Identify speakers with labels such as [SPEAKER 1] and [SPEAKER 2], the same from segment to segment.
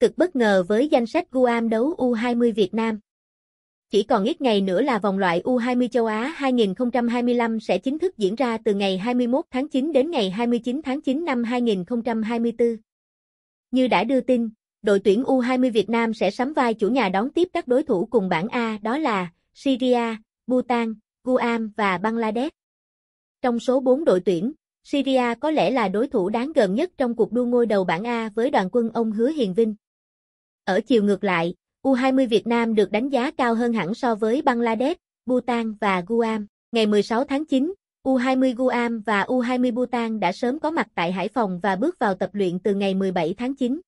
[SPEAKER 1] cực bất ngờ với danh sách Guam đấu U20 Việt Nam. Chỉ còn ít ngày nữa là vòng loại U20 châu Á 2025 sẽ chính thức diễn ra từ ngày 21 tháng 9 đến ngày 29 tháng 9 năm 2024. Như đã đưa tin, đội tuyển U20 Việt Nam sẽ sắm vai chủ nhà đón tiếp các đối thủ cùng bảng A đó là Syria, Bhutan, Guam và Bangladesh. Trong số 4 đội tuyển, Syria có lẽ là đối thủ đáng gờm nhất trong cuộc đua ngôi đầu bảng A với đoàn quân ông Hứa Hiền Vinh. Ở chiều ngược lại, U20 Việt Nam được đánh giá cao hơn hẳn so với Bangladesh, Bhutan và Guam. Ngày 16 tháng 9, U20 Guam và U20 Bhutan đã sớm có mặt tại Hải Phòng và bước vào tập luyện từ ngày 17 tháng 9.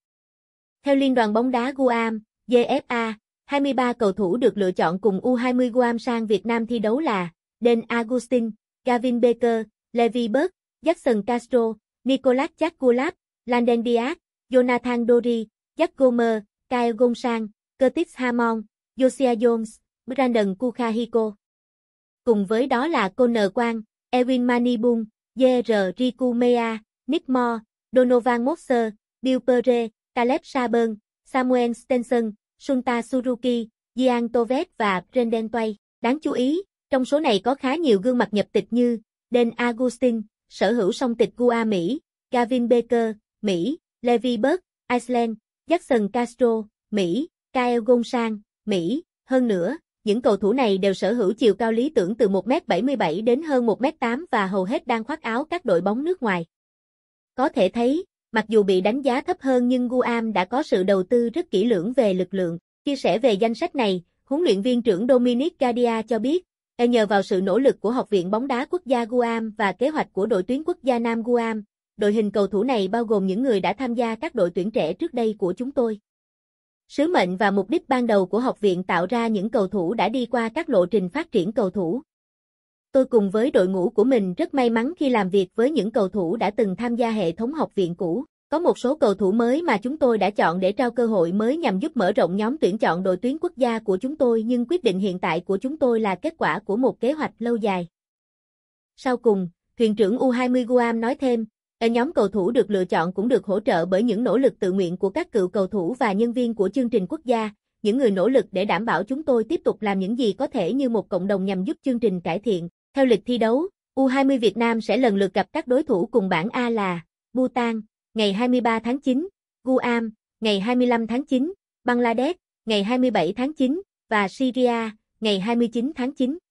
[SPEAKER 1] Theo Liên đoàn bóng đá Guam, (GFA), 23 cầu thủ được lựa chọn cùng U20 Guam sang Việt Nam thi đấu là Den Agustin, Gavin Baker, Levi Burke, Jackson Castro, Nicolas Chakulap, Landen Diaz, Jonathan Dori, Jack Gomer, Kyle Gonsang, Curtis Hamon, Josiah Jones, Brandon Kukahiko. Cùng với đó là Connor Quang, Ewin Manibung, J.R. Rikumea, Nick Moore, Donovan Moser, Bill Perre, Caleb Saban, Samuel Stenson, Shunta Suruki, Gian Tovet và Brendan Tway. Đáng chú ý, trong số này có khá nhiều gương mặt nhập tịch như Dan Agustin, sở hữu song tịch Gua Mỹ, Gavin Baker, Mỹ, Levi Burke, Iceland, Jackson Castro, Mỹ, Kyle Gonsang, Mỹ, hơn nữa, những cầu thủ này đều sở hữu chiều cao lý tưởng từ 1m77 đến hơn 1m8 và hầu hết đang khoác áo các đội bóng nước ngoài. Có thể thấy, mặc dù bị đánh giá thấp hơn nhưng Guam đã có sự đầu tư rất kỹ lưỡng về lực lượng. Chia sẻ về danh sách này, huấn luyện viên trưởng Dominic Gadia cho biết, e nhờ vào sự nỗ lực của Học viện bóng đá quốc gia Guam và kế hoạch của đội tuyến quốc gia Nam Guam, đội hình cầu thủ này bao gồm những người đã tham gia các đội tuyển trẻ trước đây của chúng tôi. Sứ mệnh và mục đích ban đầu của học viện tạo ra những cầu thủ đã đi qua các lộ trình phát triển cầu thủ. Tôi cùng với đội ngũ của mình rất may mắn khi làm việc với những cầu thủ đã từng tham gia hệ thống học viện cũ. Có một số cầu thủ mới mà chúng tôi đã chọn để trao cơ hội mới nhằm giúp mở rộng nhóm tuyển chọn đội tuyến quốc gia của chúng tôi nhưng quyết định hiện tại của chúng tôi là kết quả của một kế hoạch lâu dài. Sau cùng, thuyền trưởng U20 Guam nói thêm, nhóm cầu thủ được lựa chọn cũng được hỗ trợ bởi những nỗ lực tự nguyện của các cựu cầu thủ và nhân viên của chương trình quốc gia, những người nỗ lực để đảm bảo chúng tôi tiếp tục làm những gì có thể như một cộng đồng nhằm giúp chương trình cải thiện. Theo lịch thi đấu, U20 Việt Nam sẽ lần lượt gặp các đối thủ cùng bảng A là Bhutan, ngày 23 tháng 9, Guam, ngày 25 tháng 9, Bangladesh, ngày 27 tháng 9, và Syria, ngày 29 tháng 9.